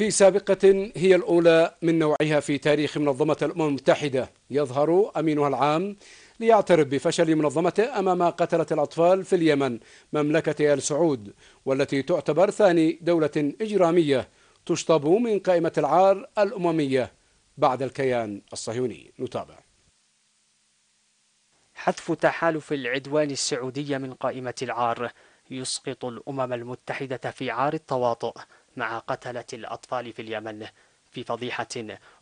في سابقة هي الأولى من نوعها في تاريخ منظمة الأمم المتحدة يظهر أمينها العام ليعترف بفشل منظمته أمام قتلة الأطفال في اليمن مملكة آل سعود والتي تعتبر ثاني دولة إجرامية تشطب من قائمة العار الأممية بعد الكيان الصهيوني نتابع حذف تحالف العدوان السعودي من قائمة العار يسقط الأمم المتحدة في عار التواطؤ مع قتلة الأطفال في اليمن في فضيحة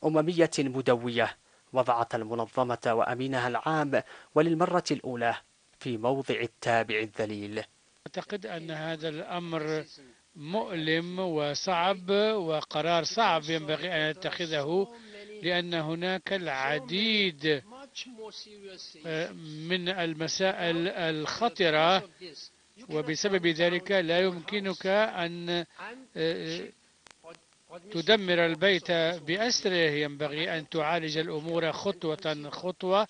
أممية مدوية وضعت المنظمة وأمينها العام وللمرة الأولى في موضع التابع الذليل أعتقد أن هذا الأمر مؤلم وصعب وقرار صعب ينبغي أن يتخذه لأن هناك العديد آه، من المسائل الخطرة وبسبب ذلك لا يمكنك أن آه، آه، تدمر البيت بأسره ينبغي أن تعالج الأمور خطوة خطوة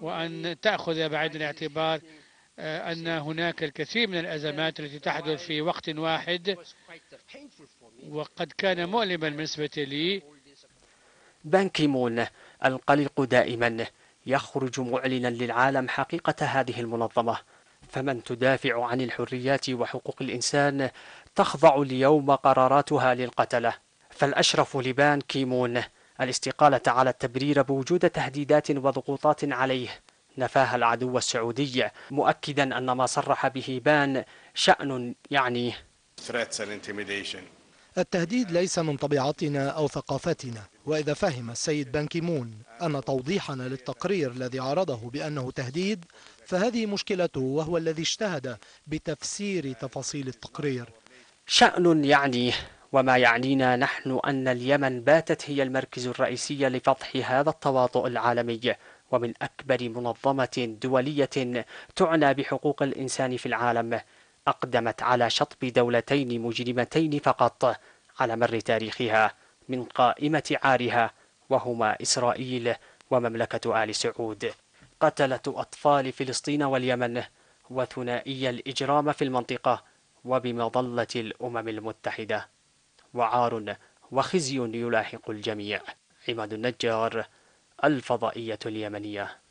وأن تأخذ بعين الاعتبار آه، أن هناك الكثير من الأزمات التي تحدث في وقت واحد وقد كان مؤلما بالنسبة لي بان كيمون القلق دائما يخرج معلنا للعالم حقيقة هذه المنظمة فمن تدافع عن الحريات وحقوق الإنسان تخضع اليوم قراراتها للقتلة فالأشرف لبان كيمون الاستقالة على التبرير بوجود تهديدات وضغوطات عليه نفاها العدو السعودي مؤكدا أن ما صرح به بان شأن يعنيه التهديد ليس من طبيعتنا أو ثقافتنا وإذا فهم السيد بانكيمون أن توضيحنا للتقرير الذي عرضه بأنه تهديد فهذه مشكلته وهو الذي اجتهد بتفسير تفاصيل التقرير شأن يعني وما يعنينا نحن أن اليمن باتت هي المركز الرئيسي لفضح هذا التواطؤ العالمي ومن أكبر منظمة دولية تعنى بحقوق الإنسان في العالم أقدمت على شطب دولتين مجرمتين فقط على مر تاريخها من قائمة عارها وهما إسرائيل ومملكة آل سعود قتلة أطفال فلسطين واليمن وثنائي الإجرام في المنطقة وبمظلة الأمم المتحدة وعار وخزي يلاحق الجميع عماد النجار الفضائية اليمنية